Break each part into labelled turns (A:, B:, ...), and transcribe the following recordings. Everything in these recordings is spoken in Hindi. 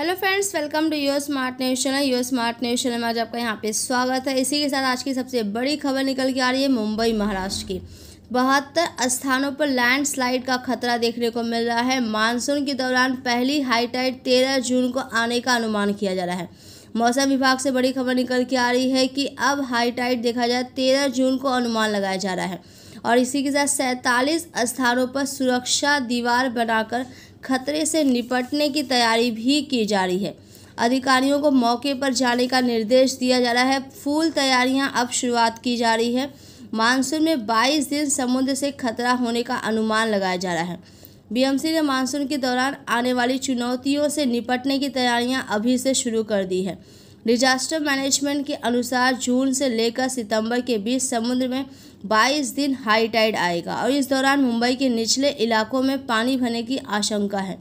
A: hello friends welcome to your smart news channel your smart news channel में आज आपका यहाँ पे स्वागत है इसी के साथ आज की सबसे बड़ी खबर निकल के आ रही है मुंबई महाराष्ट्र की बहत्तर स्थानों पर लैंडस्लाइड का खतरा देखने को मिल रहा है मानसून के दौरान पहली हाईटाइड तेरह जून को आने का अनुमान किया जा रहा है मौसम विभाग से बड़ी खबर निकल के आ रही है कि अब हाईटाइड देखा जाए तेरह जून को अनुमान लगाया जा रहा है और इसी के साथ सैंतालीस स्थानों पर सुरक्षा दीवार बनाकर खतरे से निपटने की तैयारी भी की जा रही है अधिकारियों को मौके पर जाने का निर्देश दिया जा रहा है फूल तैयारियां अब शुरुआत की जा रही है मानसून में 22 दिन समुद्र से खतरा होने का अनुमान लगाया जा रहा है बीएमसी ने मानसून के दौरान आने वाली चुनौतियों से निपटने की तैयारियां अभी से शुरू कर दी है डिजास्टर मैनेजमेंट के अनुसार जून से लेकर सितंबर के बीच समुद्र में 22 दिन हाई टाइड आएगा और इस दौरान मुंबई के निचले इलाकों में पानी भरने की आशंका है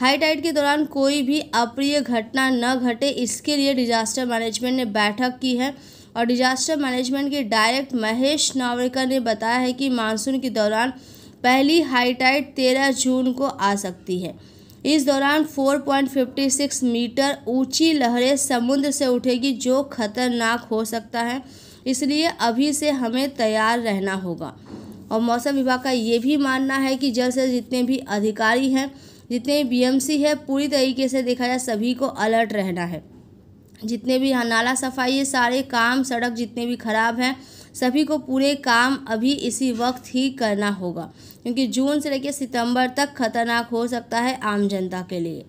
A: हाई टाइड के दौरान कोई भी अप्रिय घटना न घटे इसके लिए डिजास्टर मैनेजमेंट ने बैठक की है और डिजास्टर मैनेजमेंट के डायरेक्ट महेश नावरेकर ने बताया है कि मानसून के दौरान पहली हाई टाइड तेरह जून को आ सकती है इस दौरान 4.56 मीटर ऊंची लहरें समुद्र से उठेगी जो खतरनाक हो सकता है इसलिए अभी से हमें तैयार रहना होगा और मौसम विभाग का ये भी मानना है कि जल से जितने भी अधिकारी हैं जितने भी बीएमसी है पूरी तरीके से देखा जाए सभी को अलर्ट रहना है जितने भी यहाँ नाला सफाई है सारे काम सड़क जितने भी खराब हैं सभी को पूरे काम अभी इसी वक्त ही करना होगा क्योंकि जून से लेकर सितंबर तक खतरनाक हो सकता है आम जनता के लिए